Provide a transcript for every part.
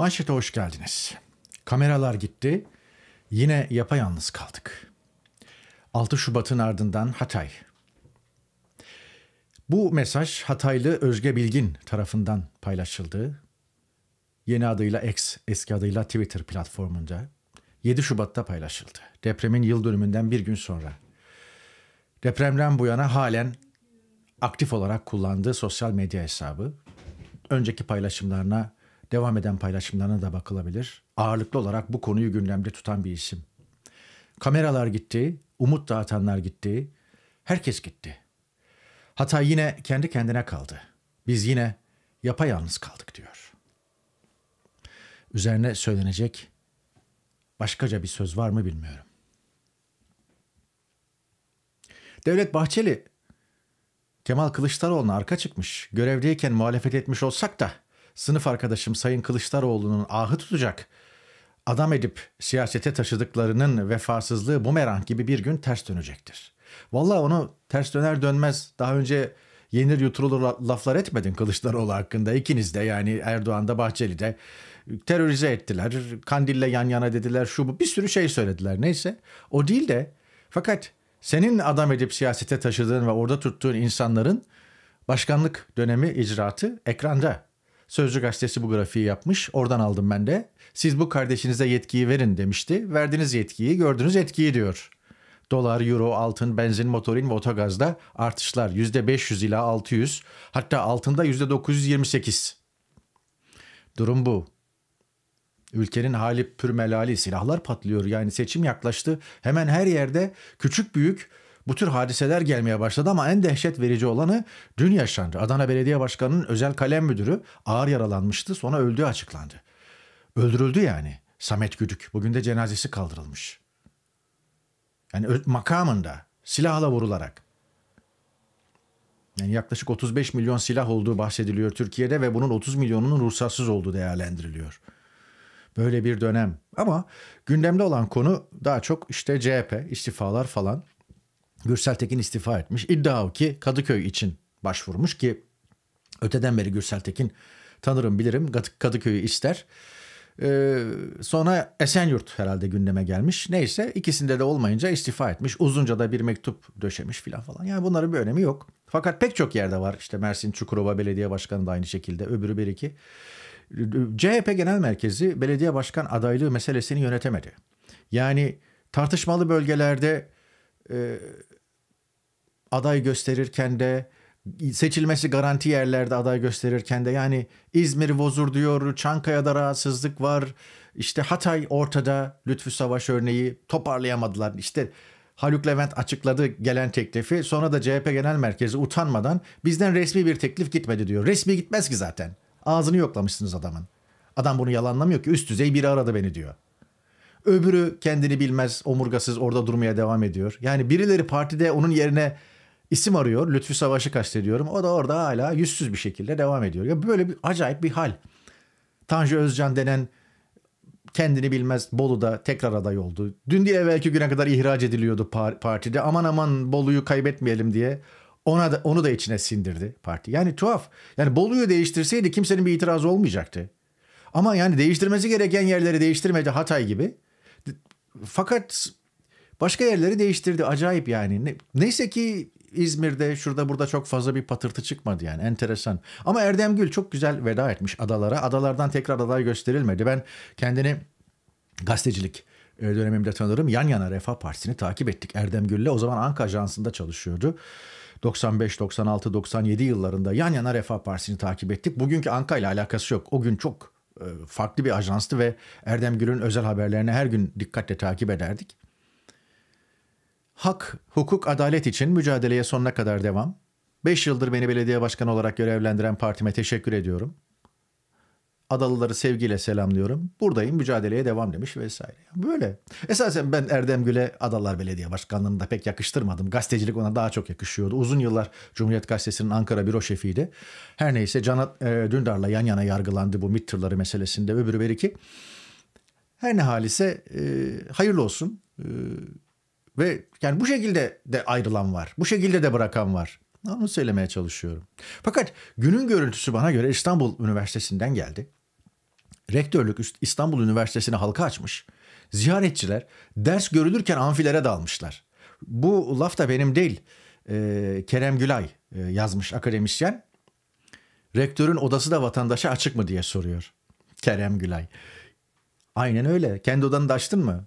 Manşete hoş geldiniz. Kameralar gitti, yine yapayalnız kaldık. 6 Şubat'ın ardından Hatay. Bu mesaj Hataylı Özge Bilgin tarafından paylaşıldı. Yeni adıyla X, eski adıyla Twitter platformunda 7 Şubat'ta paylaşıldı. Depremin yıl dönümünden bir gün sonra. Depremden bu yana halen aktif olarak kullandığı sosyal medya hesabı önceki paylaşımlarına devam eden paylaşımlarına da bakılabilir. Ağırlıklı olarak bu konuyu gündemde tutan bir isim. Kameralar gitti, umut dağıtanlar gitti, herkes gitti. Hatay yine kendi kendine kaldı. Biz yine yapayalnız kaldık diyor. Üzerine söylenecek başkaca bir söz var mı bilmiyorum. Devlet Bahçeli Kemal Kılıçdaroğlu'na arka çıkmış, görevdeyken muhalefet etmiş olsak da sınıf arkadaşım Sayın Kılıçdaroğlu'nun ahı tutacak adam edip siyasete taşıdıklarının vefasızlığı bumerang gibi bir gün ters dönecektir. Vallahi onu ters döner dönmez daha önce yenir yutulur laflar etmedin Kılıçdaroğlu hakkında. İkiniz de yani Erdoğan'da Bahçeli'de terörize ettiler. Kandil'le yan yana dediler şu bu bir sürü şey söylediler neyse. O değil de fakat senin adam edip siyasete taşıdığın ve orada tuttuğun insanların başkanlık dönemi icraatı ekranda. Sözcü gazetesi bu grafiği yapmış. Oradan aldım ben de. Siz bu kardeşinize yetkiyi verin demişti. Verdiniz yetkiyi, gördünüz etkiyi diyor. Dolar, euro, altın, benzin, motorin ve otogazda artışlar %500 ila 600 hatta altında %928. Durum bu. Ülkenin hali pürmelali silahlar patlıyor yani seçim yaklaştı. Hemen her yerde küçük büyük bu tür hadiseler gelmeye başladı ama en dehşet verici olanı dün yaşandı. Adana Belediye Başkanı'nın özel kalem müdürü ağır yaralanmıştı sonra öldüğü açıklandı. Öldürüldü yani Samet Güdük. Bugün de cenazesi kaldırılmış. Yani makamında silahla vurularak. Yani yaklaşık 35 milyon silah olduğu bahsediliyor Türkiye'de ve bunun 30 milyonunun ruhsatsız olduğu değerlendiriliyor. Böyle bir dönem. Ama gündemde olan konu daha çok işte CHP, istifalar falan. Gürsel Tekin istifa etmiş. İddia o ki Kadıköy için başvurmuş ki öteden beri Gürsel Tekin tanırım bilirim Kadıköy'ü ister. Ee, sonra Esenyurt herhalde gündeme gelmiş. Neyse ikisinde de olmayınca istifa etmiş. Uzunca da bir mektup döşemiş filan falan. Yani bunların bir önemi yok. Fakat pek çok yerde var. İşte Mersin Çukurova Belediye Başkanı da aynı şekilde. Öbürü bir iki. CHP Genel Merkezi belediye başkan adaylığı meselesini yönetemedi. Yani tartışmalı bölgelerde e, aday gösterirken de seçilmesi garanti yerlerde aday gösterirken de yani İzmir vozur diyor, Çankaya'da rahatsızlık var. İşte Hatay ortada Lütfü Savaş örneği toparlayamadılar. İşte Haluk Levent açıkladı gelen teklifi. Sonra da CHP Genel Merkezi utanmadan bizden resmi bir teklif gitmedi diyor. Resmi gitmez ki zaten. Ağzını yoklamışsınız adamın. Adam bunu yalanlamıyor ki üst düzey biri aradı beni diyor. Öbürü kendini bilmez, omurgasız orada durmaya devam ediyor. Yani birileri partide onun yerine isim arıyor. Lütfü Savaş'ı kastediyorum. O da orada hala yüzsüz bir şekilde devam ediyor. Ya böyle bir acayip bir hal. Tanju Özcan denen kendini bilmez Bolu'da tekrar aday oldu. Dün değil evvelki güne kadar ihraç ediliyordu partide. Aman aman Bolu'yu kaybetmeyelim diye ona da, onu da içine sindirdi parti. Yani tuhaf. Yani Bolu'yu değiştirseydi kimsenin bir itirazı olmayacaktı. Ama yani değiştirmesi gereken yerleri değiştirmedi Hatay gibi. Fakat başka yerleri değiştirdi. Acayip yani. neyse ki İzmir'de şurada burada çok fazla bir patırtı çıkmadı yani enteresan. Ama Erdem Gül çok güzel veda etmiş adalara. Adalardan tekrar aday gösterilmedi. Ben kendini gazetecilik e, dönemimde tanırım. Yan yana Refah Partisi'ni takip ettik Erdem Gül'le. O zaman Anka Ajansı'nda çalışıyordu. 95, 96, 97 yıllarında yan yana Refah Partisi'ni takip ettik. Bugünkü Anka ile alakası yok. O gün çok e, farklı bir ajanstı ve Erdem Gül'ün özel haberlerini her gün dikkatle takip ederdik. Hak, hukuk, adalet için mücadeleye sonuna kadar devam. 5 yıldır beni belediye başkanı olarak görevlendiren partime teşekkür ediyorum. Adalıları sevgiyle selamlıyorum. Buradayım mücadeleye devam demiş vesaire. Böyle. Esasen ben Erdem Gül'e Adalar Belediye Başkanlığı'nda pek yakıştırmadım. Gazetecilik ona daha çok yakışıyordu. Uzun yıllar Cumhuriyet Gazetesi'nin Ankara büro şefiydi. Her neyse Canat e, Dündar'la yan yana yargılandı bu MİT tırları meselesinde öbürü ki. Her ne halise e, hayırlı olsun. E, ve yani bu şekilde de ayrılan var. Bu şekilde de bırakan var. Onu söylemeye çalışıyorum. Fakat günün görüntüsü bana göre İstanbul Üniversitesi'nden geldi. Rektörlük İstanbul Üniversitesi'ne halka açmış. Ziyaretçiler ders görülürken amfilere dalmışlar. Bu laf da benim değil. Ee, Kerem Gülay e, yazmış akademisyen. Rektörün odası da vatandaşa açık mı diye soruyor. Kerem Gülay. Aynen öyle. Kendi odanı da açtın mı?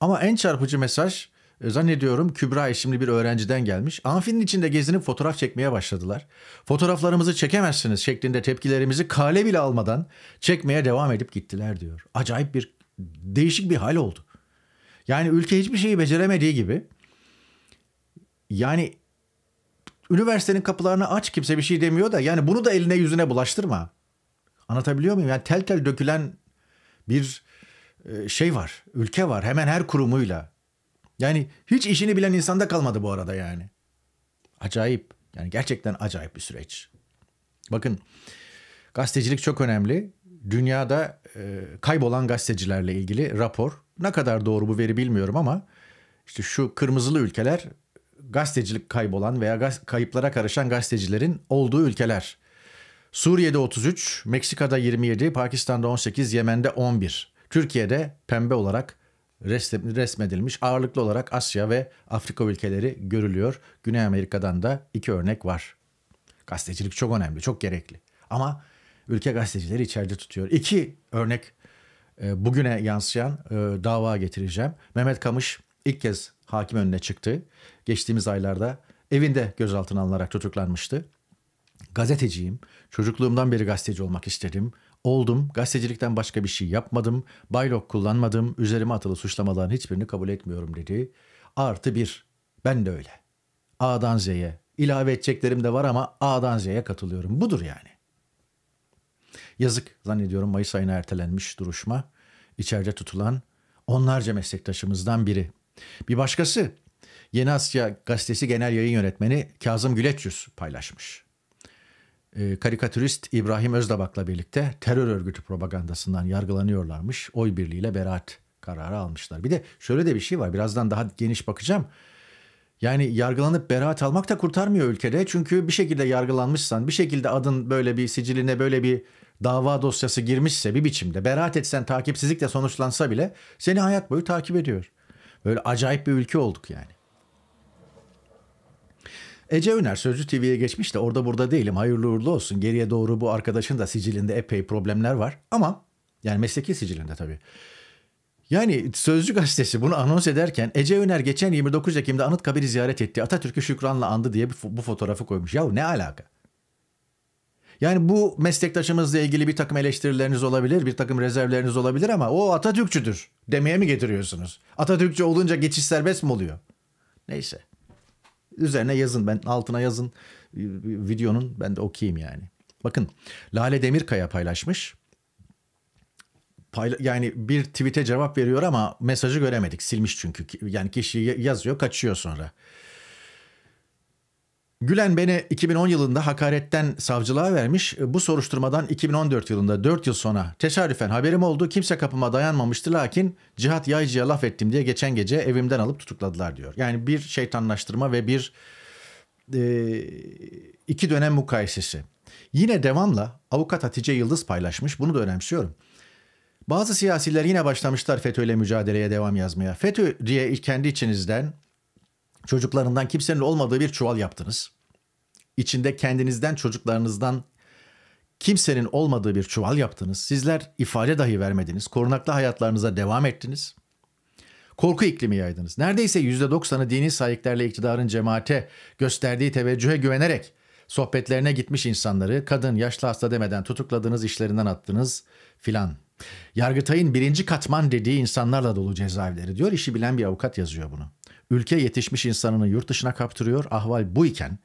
Ama en çarpıcı mesaj e, zannediyorum Kübra isimli bir öğrenciden gelmiş. Amfinin içinde gezinip fotoğraf çekmeye başladılar. Fotoğraflarımızı çekemezsiniz şeklinde tepkilerimizi kale bile almadan çekmeye devam edip gittiler diyor. Acayip bir değişik bir hal oldu. Yani ülke hiçbir şeyi beceremediği gibi yani üniversitenin kapılarını aç kimse bir şey demiyor da yani bunu da eline yüzüne bulaştırma. Anlatabiliyor muyum? Yani tel tel dökülen bir e, şey var, ülke var hemen her kurumuyla yani hiç işini bilen insanda kalmadı bu arada yani. Acayip. Yani gerçekten acayip bir süreç. Bakın gazetecilik çok önemli. Dünyada e, kaybolan gazetecilerle ilgili rapor. Ne kadar doğru bu veri bilmiyorum ama işte şu kırmızılı ülkeler gazetecilik kaybolan veya gaz, kayıplara karışan gazetecilerin olduğu ülkeler. Suriye'de 33, Meksika'da 27, Pakistan'da 18, Yemen'de 11. Türkiye'de pembe olarak resmedilmiş. Ağırlıklı olarak Asya ve Afrika ülkeleri görülüyor. Güney Amerika'dan da iki örnek var. Gazetecilik çok önemli, çok gerekli. Ama ülke gazetecileri içeride tutuyor. İki örnek e, bugüne yansıyan e, dava getireceğim. Mehmet Kamış ilk kez hakim önüne çıktı. Geçtiğimiz aylarda evinde gözaltına alınarak tutuklanmıştı. Gazeteciyim. Çocukluğumdan beri gazeteci olmak istedim oldum, gazetecilikten başka bir şey yapmadım, baylok kullanmadım, üzerime atılı suçlamaların hiçbirini kabul etmiyorum dedi. Artı bir, ben de öyle. A'dan Z'ye, ilave edeceklerim de var ama A'dan Z'ye katılıyorum. Budur yani. Yazık zannediyorum Mayıs ayına ertelenmiş duruşma. İçeride tutulan onlarca meslektaşımızdan biri. Bir başkası Yeni Asya Gazetesi Genel Yayın Yönetmeni Kazım Güleçyüz paylaşmış. E, karikatürist İbrahim Özdabak'la birlikte terör örgütü propagandasından yargılanıyorlarmış. Oy birliğiyle beraat kararı almışlar. Bir de şöyle de bir şey var. Birazdan daha geniş bakacağım. Yani yargılanıp beraat almak da kurtarmıyor ülkede. Çünkü bir şekilde yargılanmışsan, bir şekilde adın böyle bir siciline böyle bir dava dosyası girmişse bir biçimde beraat etsen takipsizlikle sonuçlansa bile seni hayat boyu takip ediyor. Böyle acayip bir ülke olduk yani. Ece Öner Sözcü TV'ye geçmiş de orada burada değilim hayırlı uğurlu olsun. Geriye doğru bu arkadaşın da sicilinde epey problemler var ama yani mesleki sicilinde tabii. Yani Sözcü gazetesi bunu anons ederken Ece Öner geçen 29 Ekim'de Anıtkabir'i ziyaret etti. Atatürk'ü şükranla andı diye bu fotoğrafı koymuş. Yahu ne alaka? Yani bu meslektaşımızla ilgili bir takım eleştirileriniz olabilir, bir takım rezervleriniz olabilir ama o Atatürkçüdür demeye mi getiriyorsunuz? Atatürkçü olunca geçiş serbest mi oluyor? Neyse. Üzerine yazın ben altına yazın ee, videonun ben de okuyayım yani. Bakın Lale Demirkaya paylaşmış. Payla yani bir tweet'e cevap veriyor ama mesajı göremedik. Silmiş çünkü. Yani kişi yazıyor kaçıyor sonra. Gülen beni 2010 yılında hakaretten savcılığa vermiş. Bu soruşturmadan 2014 yılında 4 yıl sonra tesadüfen haberim oldu. Kimse kapıma dayanmamıştı lakin Cihat Yaycı'ya laf ettim diye geçen gece evimden alıp tutukladılar diyor. Yani bir şeytanlaştırma ve bir e, iki dönem mukayesesi. Yine devamla avukat Hatice Yıldız paylaşmış. Bunu da önemsiyorum. Bazı siyasiler yine başlamışlar FETÖ ile mücadeleye devam yazmaya. FETÖ diye kendi içinizden Çocuklarından kimsenin olmadığı bir çuval yaptınız. İçinde kendinizden, çocuklarınızdan kimsenin olmadığı bir çuval yaptınız. Sizler ifade dahi vermediniz. Korunaklı hayatlarınıza devam ettiniz. Korku iklimi yaydınız. Neredeyse %90'ı dini sahiplerle iktidarın cemaate gösterdiği teveccühe güvenerek sohbetlerine gitmiş insanları kadın yaşlı hasta demeden tutukladığınız işlerinden attınız filan. Yargıtay'ın birinci katman dediği insanlarla dolu cezaevleri diyor. işi bilen bir avukat yazıyor bunu ülke yetişmiş insanını yurt dışına kaptırıyor. Ahval bu iken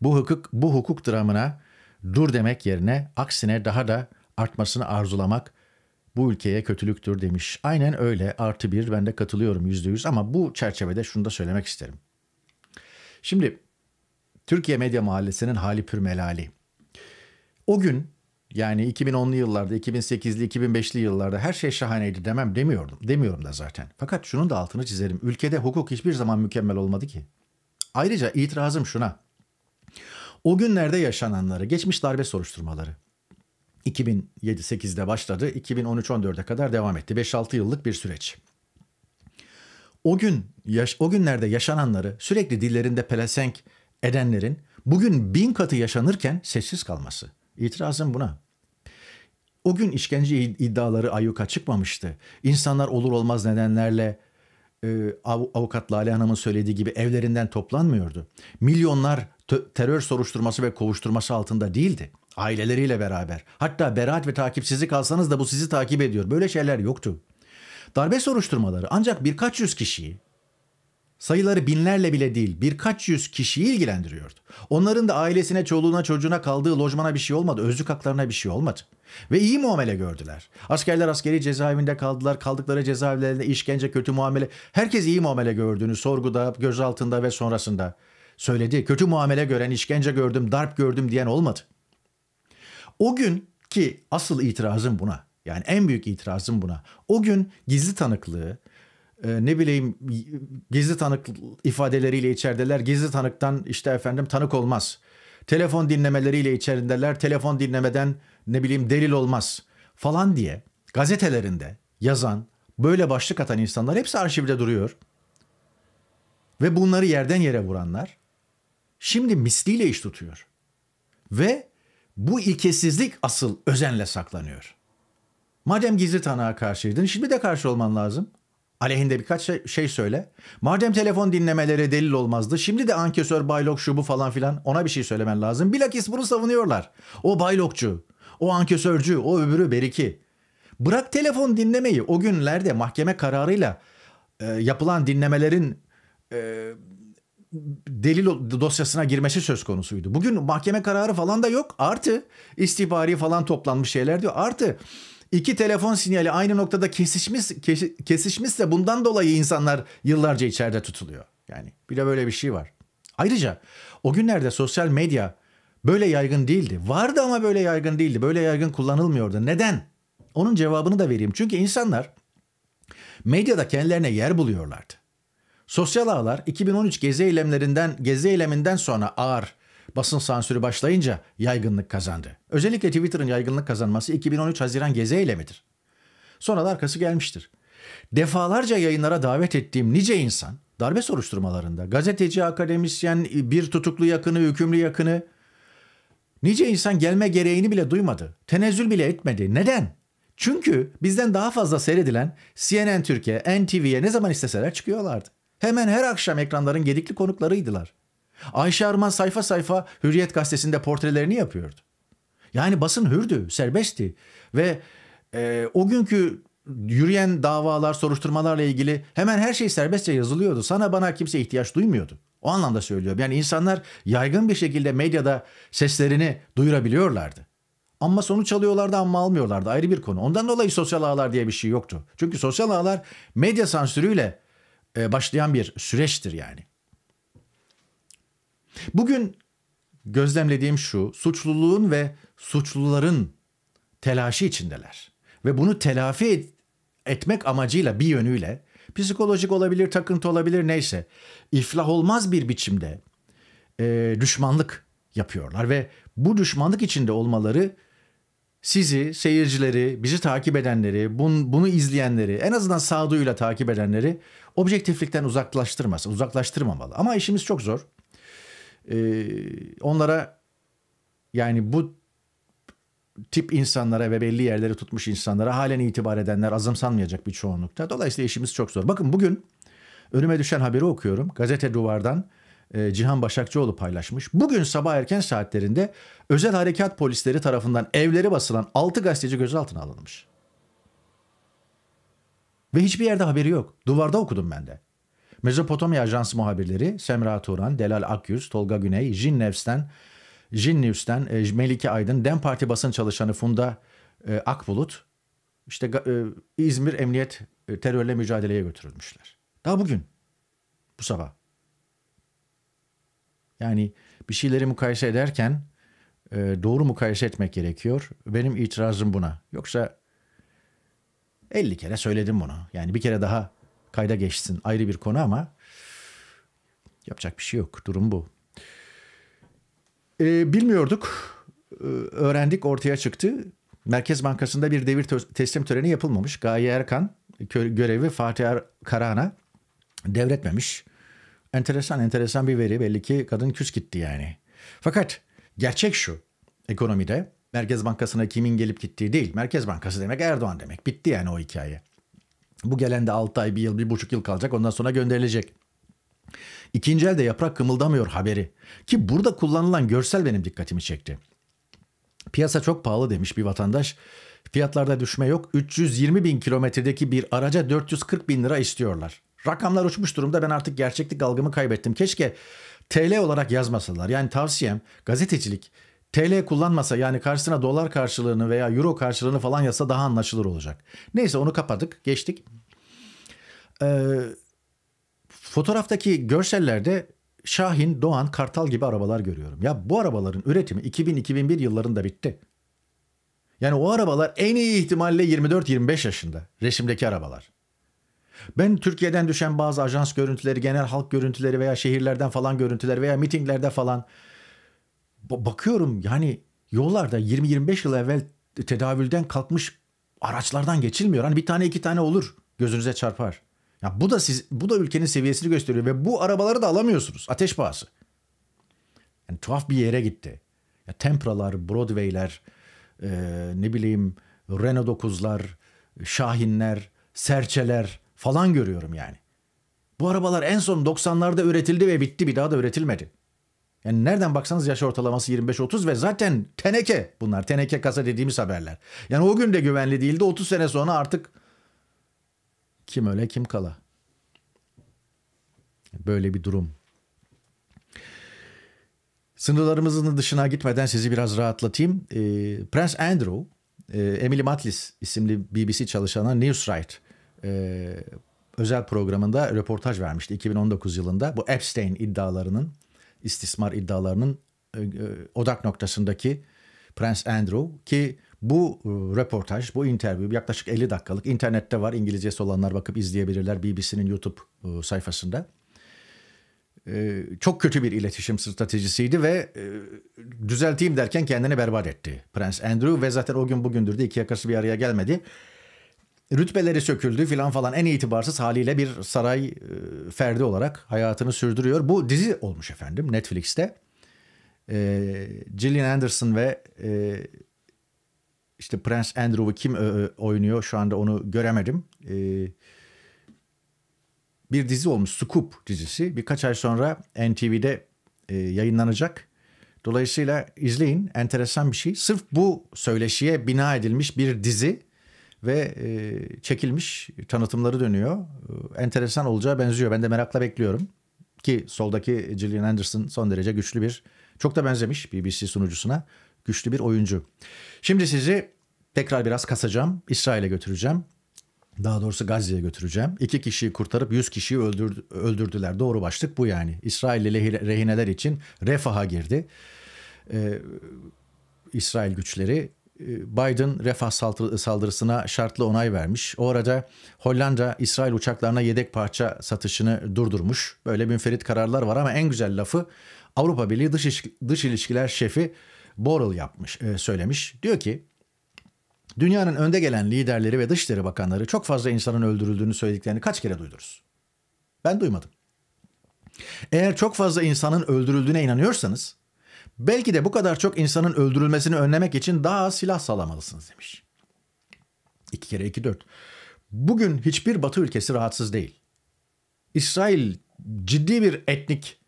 bu hukuk, bu hukuk dramına dur demek yerine aksine daha da artmasını arzulamak bu ülkeye kötülüktür demiş. Aynen öyle artı bir ben de katılıyorum yüzde yüz ama bu çerçevede şunu da söylemek isterim. Şimdi Türkiye Medya Mahallesi'nin hali pür melali. O gün yani 2010'lu yıllarda, 2008'li, 2005'li yıllarda her şey şahaneydi demem demiyordum. Demiyorum da zaten. Fakat şunun da altını çizerim. Ülkede hukuk hiçbir zaman mükemmel olmadı ki. Ayrıca itirazım şuna. O günlerde yaşananları, geçmiş darbe soruşturmaları. 2007-8'de başladı, 2013-14'e kadar devam etti. 5-6 yıllık bir süreç. O gün yaş, o günlerde yaşananları sürekli dillerinde pelesenk edenlerin bugün bin katı yaşanırken sessiz kalması. İtirazım buna. O gün işkence iddiaları ayyuka çıkmamıştı. İnsanlar olur olmaz nedenlerle e, av, avukat Lale Hanım'ın söylediği gibi evlerinden toplanmıyordu. Milyonlar terör soruşturması ve kovuşturması altında değildi. Aileleriyle beraber. Hatta beraat ve takipsizlik alsanız da bu sizi takip ediyor. Böyle şeyler yoktu. Darbe soruşturmaları ancak birkaç yüz kişiyi sayıları binlerle bile değil birkaç yüz kişiyi ilgilendiriyordu. Onların da ailesine, çoluğuna, çocuğuna kaldığı lojmana bir şey olmadı, özlük haklarına bir şey olmadı. Ve iyi muamele gördüler. Askerler askeri cezaevinde kaldılar, kaldıkları cezaevlerinde işkence, kötü muamele. Herkes iyi muamele gördüğünü sorguda, gözaltında ve sonrasında söyledi. Kötü muamele gören, işkence gördüm, darp gördüm diyen olmadı. O gün ki asıl itirazım buna. Yani en büyük itirazım buna. O gün gizli tanıklığı, ee, ne bileyim gizli tanık ifadeleriyle içerideler. Gizli tanıktan işte efendim tanık olmaz. Telefon dinlemeleriyle içerideler. Telefon dinlemeden ne bileyim delil olmaz falan diye gazetelerinde yazan, böyle başlık atan insanlar hepsi arşivde duruyor. Ve bunları yerden yere vuranlar şimdi misliyle iş tutuyor. Ve bu ilkesizlik asıl özenle saklanıyor. Madem gizli tanığa karşıydın şimdi de karşı olman lazım.'' Aleyhinde birkaç şey, şey, söyle. Madem telefon dinlemeleri delil olmazdı. Şimdi de ankesör baylok şu bu falan filan ona bir şey söylemen lazım. Bilakis bunu savunuyorlar. O baylokçu, o ankesörcü, o öbürü beriki. Bırak telefon dinlemeyi. O günlerde mahkeme kararıyla e, yapılan dinlemelerin e, delil dosyasına girmesi söz konusuydu. Bugün mahkeme kararı falan da yok. Artı istihbari falan toplanmış şeyler diyor. Artı İki telefon sinyali aynı noktada kesişmiş kesişmişse bundan dolayı insanlar yıllarca içeride tutuluyor. Yani bir de böyle bir şey var. Ayrıca o günlerde sosyal medya böyle yaygın değildi. Vardı ama böyle yaygın değildi. Böyle yaygın kullanılmıyordu. Neden? Onun cevabını da vereyim. Çünkü insanlar medyada kendilerine yer buluyorlardı. Sosyal ağlar 2013 gezi eylemlerinden gezi eyleminden sonra ağır basın sansürü başlayınca yaygınlık kazandı. Özellikle Twitter'ın yaygınlık kazanması 2013 Haziran Gezi eylemidir. Sonra da arkası gelmiştir. Defalarca yayınlara davet ettiğim nice insan darbe soruşturmalarında gazeteci, akademisyen, bir tutuklu yakını, hükümlü yakını nice insan gelme gereğini bile duymadı. Tenezzül bile etmedi. Neden? Çünkü bizden daha fazla seyredilen CNN Türkiye, NTV'ye ne zaman isteseler çıkıyorlardı. Hemen her akşam ekranların gedikli konuklarıydılar. Ayşe Arman sayfa sayfa Hürriyet gazetesinde portrelerini yapıyordu. Yani basın hürdü, serbestti ve e, o günkü yürüyen davalar, soruşturmalarla ilgili hemen her şey serbestçe yazılıyordu. Sana bana kimse ihtiyaç duymuyordu. O anlamda söylüyorum. Yani insanlar yaygın bir şekilde medyada seslerini duyurabiliyorlardı. Ama sonuç alıyorlardı ama almıyorlardı ayrı bir konu. Ondan dolayı sosyal ağlar diye bir şey yoktu. Çünkü sosyal ağlar medya sansürüyle e, başlayan bir süreçtir yani. Bugün gözlemlediğim şu, suçluluğun ve suçluların telaşı içindeler ve bunu telafi etmek amacıyla bir yönüyle psikolojik olabilir, takıntı olabilir neyse iflah olmaz bir biçimde e, düşmanlık yapıyorlar ve bu düşmanlık içinde olmaları sizi, seyircileri, bizi takip edenleri, bun, bunu izleyenleri, en azından sağduyuyla takip edenleri objektiflikten uzaklaştırmaz, uzaklaştırmamalı. Ama işimiz çok zor e, onlara yani bu tip insanlara ve belli yerleri tutmuş insanlara halen itibar edenler azımsanmayacak bir çoğunlukta. Dolayısıyla işimiz çok zor. Bakın bugün önüme düşen haberi okuyorum. Gazete Duvar'dan e, Cihan Başakçıoğlu paylaşmış. Bugün sabah erken saatlerinde özel harekat polisleri tarafından evleri basılan 6 gazeteci gözaltına alınmış. Ve hiçbir yerde haberi yok. Duvarda okudum ben de. Mezopotamya Ajansı muhabirleri Semra Turan, Delal Akyüz, Tolga Güney, Jin Nefs'ten, Jin News'ten e, Melike Aydın, Dem Parti basın çalışanı Funda e, Akbulut işte e, İzmir Emniyet terörle mücadeleye götürülmüşler. Daha bugün bu sabah. Yani bir şeyleri mukayese ederken doğru mukayese etmek gerekiyor. Benim itirazım buna. Yoksa 50 kere söyledim bunu. Yani bir kere daha kayda geçsin ayrı bir konu ama yapacak bir şey yok. Durum bu. Ee, bilmiyorduk. Ee, öğrendik ortaya çıktı. Merkez Bankası'nda bir devir teslim töreni yapılmamış. Gaye Erkan görevi Fatih Er Karahan'a devretmemiş. Enteresan enteresan bir veri. Belli ki kadın küs gitti yani. Fakat gerçek şu ekonomide Merkez Bankası'na kimin gelip gittiği değil. Merkez Bankası demek Erdoğan demek. Bitti yani o hikaye. Bu gelen de 6 ay, 1 yıl, 1,5 yıl kalacak ondan sonra gönderilecek. İkinci elde yaprak kımıldamıyor haberi. Ki burada kullanılan görsel benim dikkatimi çekti. Piyasa çok pahalı demiş bir vatandaş. Fiyatlarda düşme yok. 320 bin kilometredeki bir araca 440 bin lira istiyorlar. Rakamlar uçmuş durumda ben artık gerçeklik algımı kaybettim. Keşke TL olarak yazmasalar. Yani tavsiyem gazetecilik TL kullanmasa yani karşısına dolar karşılığını veya euro karşılığını falan yazsa daha anlaşılır olacak. Neyse onu kapadık geçtik. Ee, fotoğraftaki görsellerde Şahin, Doğan, Kartal gibi arabalar görüyorum. Ya bu arabaların üretimi 2000-2001 yıllarında bitti. Yani o arabalar en iyi ihtimalle 24-25 yaşında resimdeki arabalar. Ben Türkiye'den düşen bazı ajans görüntüleri, genel halk görüntüleri veya şehirlerden falan görüntüler veya mitinglerde falan bakıyorum yani yollarda 20-25 yıl evvel tedavülden kalkmış araçlardan geçilmiyor. Hani bir tane iki tane olur gözünüze çarpar. Ya bu da siz bu da ülkenin seviyesini gösteriyor ve bu arabaları da alamıyorsunuz. Ateş pahası. Yani tuhaf bir yere gitti. Ya Tempralar, Broadway'ler, e, ne bileyim Renault 9'lar, Şahinler, Serçeler falan görüyorum yani. Bu arabalar en son 90'larda üretildi ve bitti bir daha da üretilmedi. Yani nereden baksanız yaş ortalaması 25-30 ve zaten teneke bunlar. Teneke kasa dediğimiz haberler. Yani o gün de güvenli değildi. 30 sene sonra artık kim öle kim kala. Böyle bir durum. Sınırlarımızın dışına gitmeden sizi biraz rahatlatayım. E, Prens Andrew, e, Emily Matlis isimli BBC çalışanı Newsright e, özel programında röportaj vermişti 2019 yılında. Bu Epstein iddialarının istismar iddialarının e, e, odak noktasındaki Prince Andrew ki bu e, röportaj, bu interview yaklaşık 50 dakikalık internette var. İngilizcesi olanlar bakıp izleyebilirler BBC'nin YouTube sayfasında. Çok kötü bir iletişim stratejisiydi ve düzelteyim derken kendini berbat etti Prince Andrew ve zaten o gün bugündür de iki yakası bir araya gelmedi rütbeleri söküldü filan falan en itibarsız haliyle bir saray e, ferdi olarak hayatını sürdürüyor. Bu dizi olmuş efendim Netflix'te. E, Gillian Anderson ve e, işte Prince Andrew'u kim e, e, oynuyor şu anda onu göremedim. E, bir dizi olmuş Scoop dizisi. Birkaç ay sonra NTV'de e, yayınlanacak. Dolayısıyla izleyin enteresan bir şey. Sırf bu söyleşiye bina edilmiş bir dizi ve e, çekilmiş tanıtımları dönüyor. E, enteresan olacağı benziyor. Ben de merakla bekliyorum. Ki soldaki Gillian Anderson son derece güçlü bir, çok da benzemiş BBC sunucusuna güçlü bir oyuncu. Şimdi sizi tekrar biraz kasacağım. İsrail'e götüreceğim. Daha doğrusu Gazze'ye götüreceğim. İki kişiyi kurtarıp yüz kişiyi öldürdü, öldürdüler. Doğru başlık bu yani. İsrailli rehineler için refaha girdi. Ee, İsrail güçleri e, Biden refah saldırısına şartlı onay vermiş. O arada Hollanda İsrail uçaklarına yedek parça satışını durdurmuş. Böyle münferit kararlar var ama en güzel lafı Avrupa Birliği Dış, İş Dış İlişkiler Şefi Borrell yapmış, e, söylemiş. Diyor ki dünyanın önde gelen liderleri ve dışişleri bakanları çok fazla insanın öldürüldüğünü söylediklerini kaç kere duydunuz? Ben duymadım. Eğer çok fazla insanın öldürüldüğüne inanıyorsanız Belki de bu kadar çok insanın öldürülmesini önlemek için daha az silah sağlamalısınız demiş. İki kere iki dört. Bugün hiçbir batı ülkesi rahatsız değil. İsrail ciddi bir etnik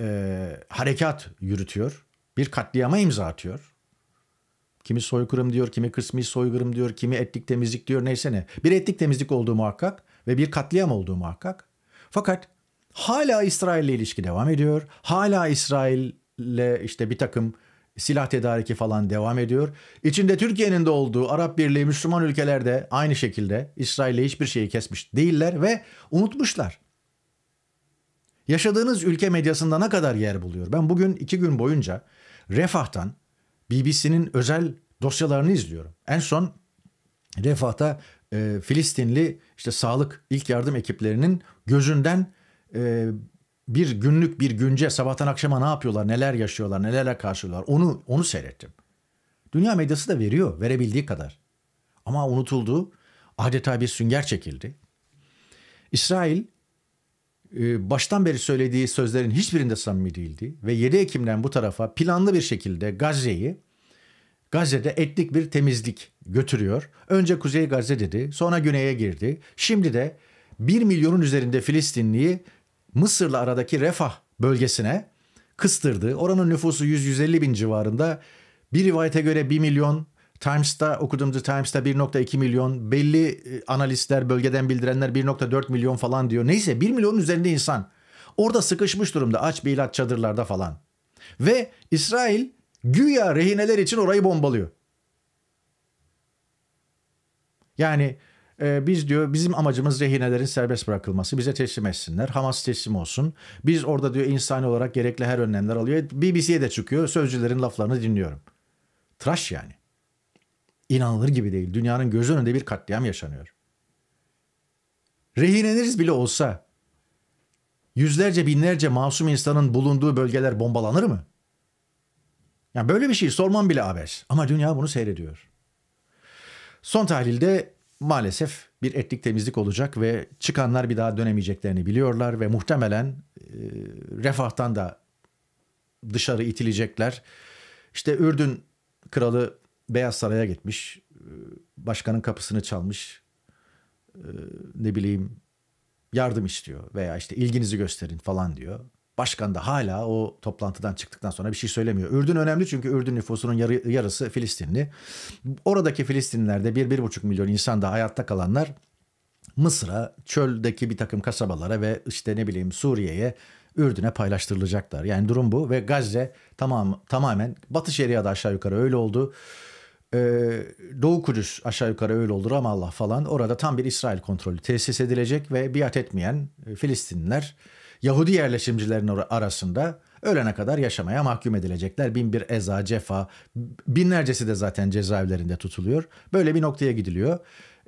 e, harekat yürütüyor. Bir katliama imza atıyor. Kimi soykırım diyor, kimi kısmi soykırım diyor, kimi etnik temizlik diyor neyse ne. Bir etnik temizlik olduğu muhakkak ve bir katliam olduğu muhakkak. Fakat hala İsrail ile ilişki devam ediyor. Hala İsrail ile işte bir takım silah tedariki falan devam ediyor. İçinde Türkiye'nin de olduğu Arap Birliği Müslüman ülkelerde aynı şekilde İsrail'le hiçbir şeyi kesmiş değiller ve unutmuşlar. Yaşadığınız ülke medyasında ne kadar yer buluyor? Ben bugün iki gün boyunca Refah'tan BBC'nin özel dosyalarını izliyorum. En son Refah'ta e, Filistinli işte sağlık ilk yardım ekiplerinin gözünden e, bir günlük bir günce sabahtan akşama ne yapıyorlar, neler yaşıyorlar, nelerle karşılıyorlar onu onu seyrettim. Dünya medyası da veriyor verebildiği kadar. Ama unutuldu. Adeta bir sünger çekildi. İsrail e, baştan beri söylediği sözlerin hiçbirinde samimi değildi ve 7 Ekim'den bu tarafa planlı bir şekilde Gazze'yi Gazze'de etnik bir temizlik götürüyor. Önce Kuzey Gazze dedi, sonra güneye girdi. Şimdi de 1 milyonun üzerinde Filistinliyi Mısır'la aradaki Refah bölgesine kıstırdı. Oranın nüfusu 100-150 bin civarında. Bir rivayete göre 1 milyon, Times'ta okudum The Times'ta 1.2 milyon, belli e, analistler, bölgeden bildirenler 1.4 milyon falan diyor. Neyse 1 milyonun üzerinde insan. Orada sıkışmış durumda aç bir ilat çadırlarda falan. Ve İsrail güya rehineler için orayı bombalıyor. Yani e, biz diyor bizim amacımız rehinelerin serbest bırakılması. Bize teslim etsinler. Hamas teslim olsun. Biz orada diyor insani olarak gerekli her önlemler alıyor. BBC'ye de çıkıyor. Sözcülerin laflarını dinliyorum. Tıraş yani. İnanılır gibi değil. Dünyanın gözü önünde bir katliam yaşanıyor. Rehineniz bile olsa yüzlerce binlerce masum insanın bulunduğu bölgeler bombalanır mı? Yani böyle bir şey sormam bile abes. Ama dünya bunu seyrediyor. Son tahlilde maalesef bir etnik temizlik olacak ve çıkanlar bir daha dönemeyeceklerini biliyorlar ve muhtemelen e, refahtan da dışarı itilecekler. İşte Ürdün kralı Beyaz Saray'a gitmiş, e, başkanın kapısını çalmış, e, ne bileyim yardım istiyor veya işte ilginizi gösterin falan diyor. Başkan da hala o toplantıdan çıktıktan sonra bir şey söylemiyor. Ürdün önemli çünkü Ürdün nüfusunun yarı, yarısı Filistinli. Oradaki Filistinlerde bir bir buçuk milyon insan da hayatta kalanlar Mısır'a, çöldeki bir takım kasabalara ve işte ne bileyim Suriye'ye, Ürdün'e paylaştırılacaklar. Yani durum bu ve Gazze tamam, tamamen Batı Şeria'da aşağı yukarı öyle oldu. Ee, Doğu Kudüs aşağı yukarı öyle olur ama Allah falan orada tam bir İsrail kontrolü tesis edilecek ve biat etmeyen e, Filistinliler Yahudi yerleşimcilerin arasında ölene kadar yaşamaya mahkum edilecekler. Bin bir eza, cefa, binlercesi de zaten cezaevlerinde tutuluyor. Böyle bir noktaya gidiliyor.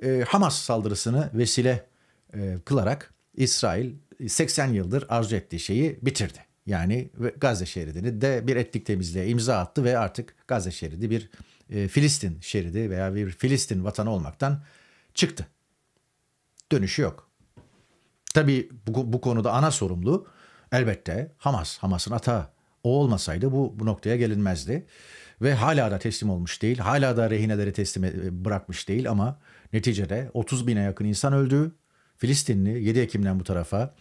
E, Hamas saldırısını vesile e, kılarak İsrail 80 yıldır arzu ettiği şeyi bitirdi. Yani Gazze şeridini de bir etnik temizliğe imza attı ve artık Gazze şeridi bir e, Filistin şeridi veya bir Filistin vatanı olmaktan çıktı. Dönüşü yok. Tabi bu, bu konuda ana sorumlu elbette Hamas, Hamas'ın atağı. O olmasaydı bu, bu noktaya gelinmezdi. Ve hala da teslim olmuş değil, hala da rehineleri teslim e, bırakmış değil ama neticede 30 bine yakın insan öldü. Filistinli 7 Ekim'den bu tarafa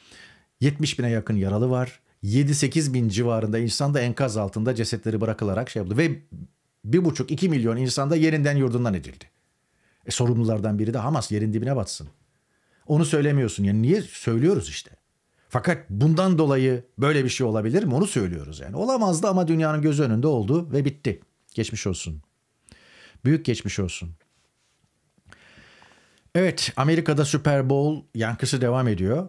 70 bine yakın yaralı var. 7-8 bin civarında insan da enkaz altında cesetleri bırakılarak şey yaptı Ve 1,5-2 milyon insan da yerinden yurdundan edildi. E, sorumlulardan biri de Hamas yerin dibine batsın onu söylemiyorsun. Yani niye söylüyoruz işte. Fakat bundan dolayı böyle bir şey olabilir mi? Onu söylüyoruz yani. Olamazdı ama dünyanın gözü önünde oldu ve bitti. Geçmiş olsun. Büyük geçmiş olsun. Evet Amerika'da Super Bowl yankısı devam ediyor.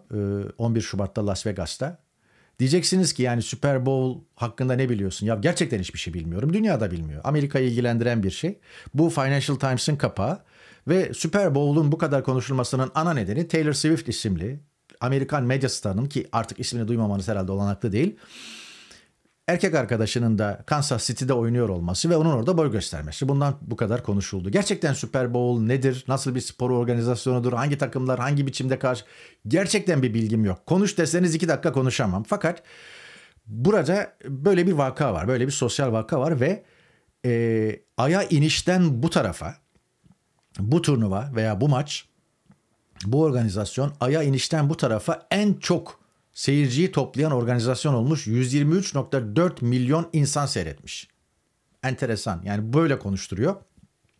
11 e, Şubat'ta Las Vegas'ta. Diyeceksiniz ki yani Super Bowl hakkında ne biliyorsun? Ya gerçekten hiçbir şey bilmiyorum. Dünya da bilmiyor. Amerika'yı ilgilendiren bir şey. Bu Financial Times'ın kapağı. Ve Super Bowl'un bu kadar konuşulmasının ana nedeni Taylor Swift isimli Amerikan medya starının ki artık ismini duymamanız herhalde olanaklı değil. Erkek arkadaşının da Kansas City'de oynuyor olması ve onun orada boy göstermesi. Bundan bu kadar konuşuldu. Gerçekten Super Bowl nedir? Nasıl bir spor organizasyonudur? Hangi takımlar hangi biçimde karşı? Gerçekten bir bilgim yok. Konuş deseniz iki dakika konuşamam. Fakat burada böyle bir vaka var. Böyle bir sosyal vaka var ve e, aya inişten bu tarafa bu turnuva veya bu maç bu organizasyon aya inişten bu tarafa en çok seyirciyi toplayan organizasyon olmuş. 123.4 milyon insan seyretmiş. Enteresan. Yani böyle konuşturuyor.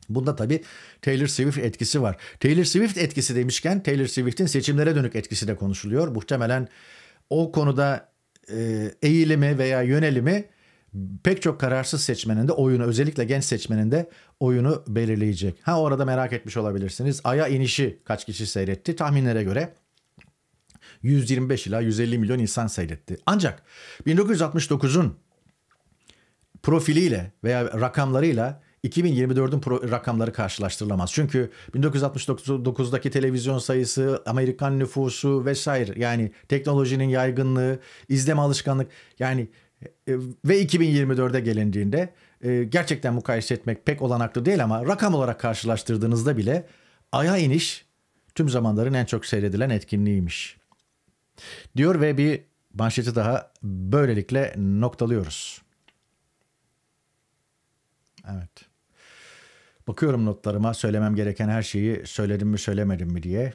Bunda tabii Taylor Swift etkisi var. Taylor Swift etkisi demişken Taylor Swift'in seçimlere dönük etkisi de konuşuluyor. Muhtemelen o konuda e, eğilimi veya yönelimi pek çok kararsız seçmenin de oyunu özellikle genç seçmenin de oyunu belirleyecek. Ha orada merak etmiş olabilirsiniz. Ay'a inişi kaç kişi seyretti? Tahminlere göre 125 ila 150 milyon insan seyretti. Ancak 1969'un profiliyle veya rakamlarıyla 2024'ün pro- rakamları karşılaştırılamaz. Çünkü 1969'daki televizyon sayısı, Amerikan nüfusu vesaire yani teknolojinin yaygınlığı, izleme alışkanlık yani e, ve 2024'e gelindiğinde e, gerçekten mukayese etmek pek olanaklı değil ama rakam olarak karşılaştırdığınızda bile Ay'a iniş tüm zamanların en çok seyredilen etkinliğiymiş. Diyor ve bir manşeti daha böylelikle noktalıyoruz. Evet. Bakıyorum notlarıma söylemem gereken her şeyi söyledim mi söylemedim mi diye.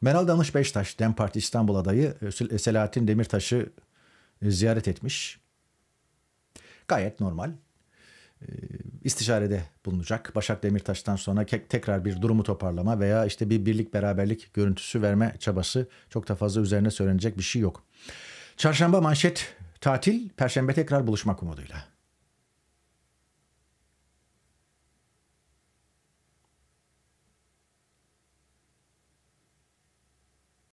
Meral Danış Beştaş, DEM Parti İstanbul adayı e, Selahattin Demirtaş'ı e, ziyaret etmiş. Gayet normal. E, istişarede bulunacak. Başak Demirtaş'tan sonra tekrar bir durumu toparlama veya işte bir birlik beraberlik görüntüsü verme çabası çok da fazla üzerine söylenecek bir şey yok. Çarşamba manşet tatil, perşembe tekrar buluşmak umuduyla.